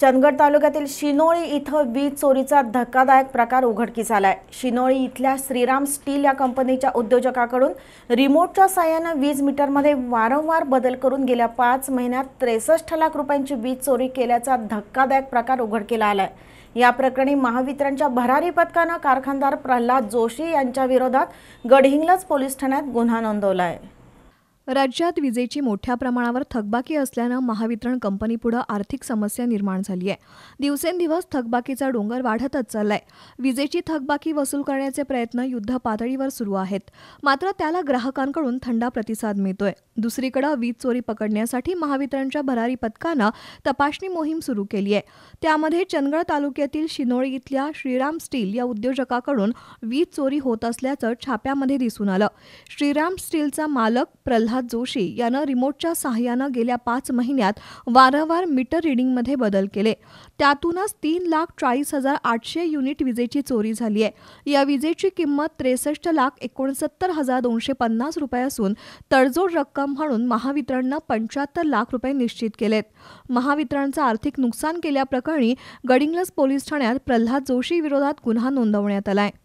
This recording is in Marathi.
चंदगड तालुक्यातील शिनोळी इथं वीज चोरीचा धक्कादायक प्रकार उघडकीस आलाय शिनोळी इथल्या श्रीराम स्टील या कंपनीच्या उद्योजकाकडून रिमोटच्या साह्यानं वीज मीटरमध्ये वारंवार बदल करून गेल्या पाच महिन्यात त्रेसष्ट लाख रुपयांची वीज चोरी केल्याचा धक्कादायक प्रकार उघडकीला आलाय या प्रकरणी महावितरणच्या भरारी पथकानं कारखानदार प्रल्हाद जोशी यांच्या विरोधात गडहिंग्लज पोलीस ठाण्यात गुन्हा नोंदवला आहे राज्यात विजेची मोठ्या प्रमाणावर थकबाकी असल्यानं महावितरण कंपनीपुढं आर्थिक समस्या निर्माण झाली आहे दिवसेंदिवस थकबाकीचा डोंगर वाढतच चाललाय विजेची थकबाकी वसूल करण्याचे प्रयत्न युद्ध पातळीवर सुरू आहेत मात्र त्याला ग्राहकांकडून थंडा प्रतिसाद मिळतोय दुसरीकडे वीज चोरी पकडण्यासाठी महावितरणच्या भरारी पथकानं तपासणी मोहीम सुरू केली आहे त्यामध्ये चंदगड तालुक्यातील शिनोळी इथल्या श्रीराम स्टील या उद्योजकाकडून वीज चोरी होत असल्याचं छाप्यामध्ये दिसून आलं श्रीराम स्टीलचा मालक प्रल्हाद प्रल्हाद जोशी यानं रिमोटच्या सहाय्यानं गेल्या पाच महिन्यात वारंवार मीटर रिडिंगमध्ये बदल केले त्यातूनच तीन लाख चाळीस हजार आठशे युनिट विजेची चोरी झाली आहे या विजेची किंमत त्रेसष्ट लाख एकोणसत्तर हजार दोनशे पन्नास रुपये असून तडजोड रक्कम म्हणून महावितरणनं पंच्याहत्तर लाख रुपये निश्चित केलेत महावितरणचं आर्थिक नुकसान केल्याप्रकरणी गडिंग्लज पोलीस ठाण्यात प्रल्हाद जोशी विरोधात गुन्हा नोंदवण्यात आलाय